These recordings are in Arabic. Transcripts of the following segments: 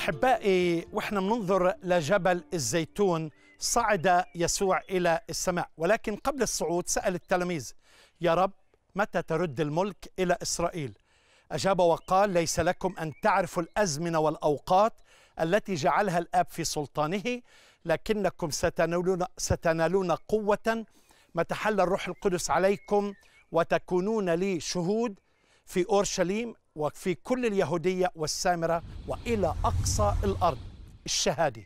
احبائي واحنا بننظر لجبل الزيتون صعد يسوع الى السماء ولكن قبل الصعود سال التلاميذ يا رب متى ترد الملك الى اسرائيل اجاب وقال ليس لكم ان تعرفوا الازمنه والاوقات التي جعلها الاب في سلطانه لكنكم ستنالون ستنالون قوه متى حل الروح القدس عليكم وتكونون لي شهود في اورشليم وفي كل اليهودية والسامرة وإلى أقصى الأرض الشهادة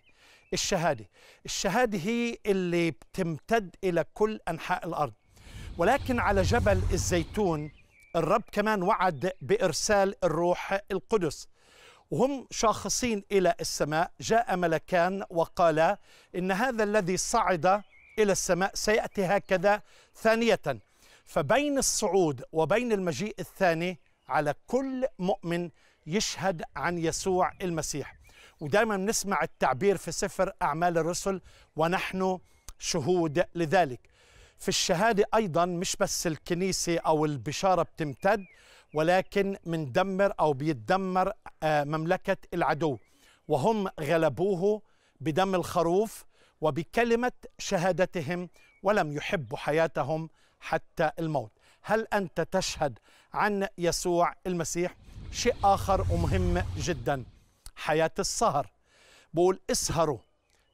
الشهادة الشهادة هي اللي بتمتد إلى كل أنحاء الأرض ولكن على جبل الزيتون الرب كمان وعد بإرسال الروح القدس وهم شاخصين إلى السماء جاء ملكان وقالا إن هذا الذي صعد إلى السماء سيأتي هكذا ثانية فبين الصعود وبين المجيء الثاني على كل مؤمن يشهد عن يسوع المسيح ودائما نسمع التعبير في سفر أعمال الرسل ونحن شهود لذلك في الشهادة أيضا مش بس الكنيسة أو البشارة بتمتد ولكن مندمر أو بيتدمر آه، مملكة العدو وهم غلبوه بدم الخروف وبكلمة شهادتهم ولم يحبوا حياتهم حتى الموت هل أنت تشهد عن يسوع المسيح شيء آخر ومهم جدا حياة السهر بقول اسهروا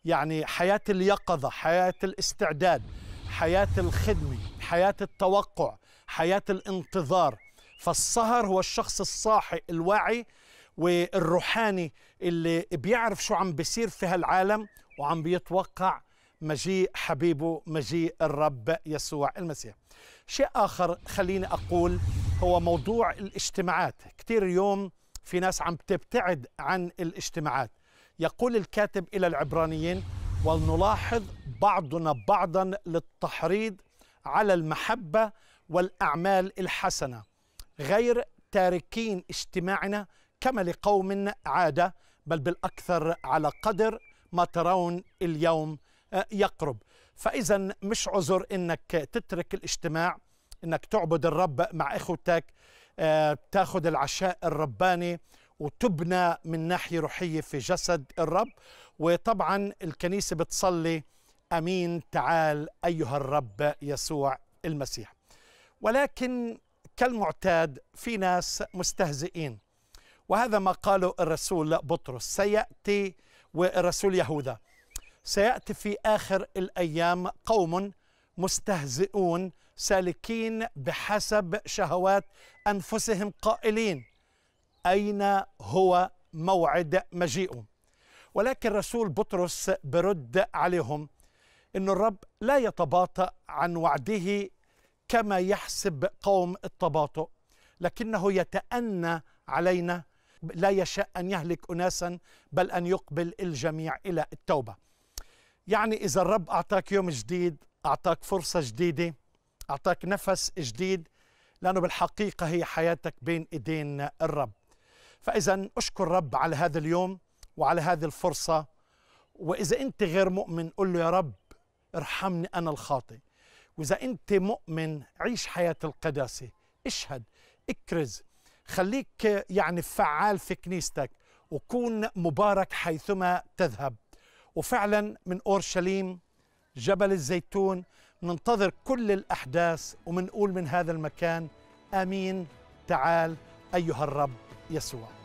يعني حياة اليقظة حياة الاستعداد حياة الخدمة حياة التوقع حياة الانتظار فالسهر هو الشخص الصاحي الواعي والروحاني اللي بيعرف شو عم بيصير في هالعالم وعم بيتوقع مجيء حبيبه مجيء الرب يسوع المسيح شيء آخر خليني أقول هو موضوع الاجتماعات كثير اليوم في ناس عم تبتعد عن الاجتماعات يقول الكاتب إلى العبرانيين ولنلاحظ بعضنا بعضا للتحريض على المحبة والأعمال الحسنة غير تاركين اجتماعنا كما لقوم عادة بل بالأكثر على قدر ما ترون اليوم آه، يقرب فإذا مش عذر إنك تترك الاجتماع إنك تعبد الرب مع إخوتك آه، تاخذ العشاء الرباني وتبنى من ناحية روحية في جسد الرب وطبعا الكنيسة بتصلي أمين تعال أيها الرب يسوع المسيح ولكن كالمعتاد في ناس مستهزئين وهذا ما قاله الرسول بطرس سيأتي والرسول يهوذا سيأتي في آخر الأيام قوم مستهزئون سالكين بحسب شهوات أنفسهم قائلين أين هو موعد مجيئه ولكن رسول بطرس برد عليهم أن الرب لا يتباطأ عن وعده كما يحسب قوم التباطؤ لكنه يتأنى علينا لا يشاء أن يهلك أناسا بل أن يقبل الجميع إلى التوبة يعني إذا الرب أعطاك يوم جديد أعطاك فرصة جديدة أعطاك نفس جديد لأنه بالحقيقة هي حياتك بين إيدين الرب فإذا أشكر الرب على هذا اليوم وعلى هذه الفرصة وإذا أنت غير مؤمن قل له يا رب ارحمني أنا الخاطئ وإذا أنت مؤمن عيش حياة القداسة اشهد اكرز خليك يعني فعال في كنيستك وكون مبارك حيثما تذهب وفعلا من اورشليم جبل الزيتون ننتظر كل الاحداث ومنقول من هذا المكان امين تعال ايها الرب يسوع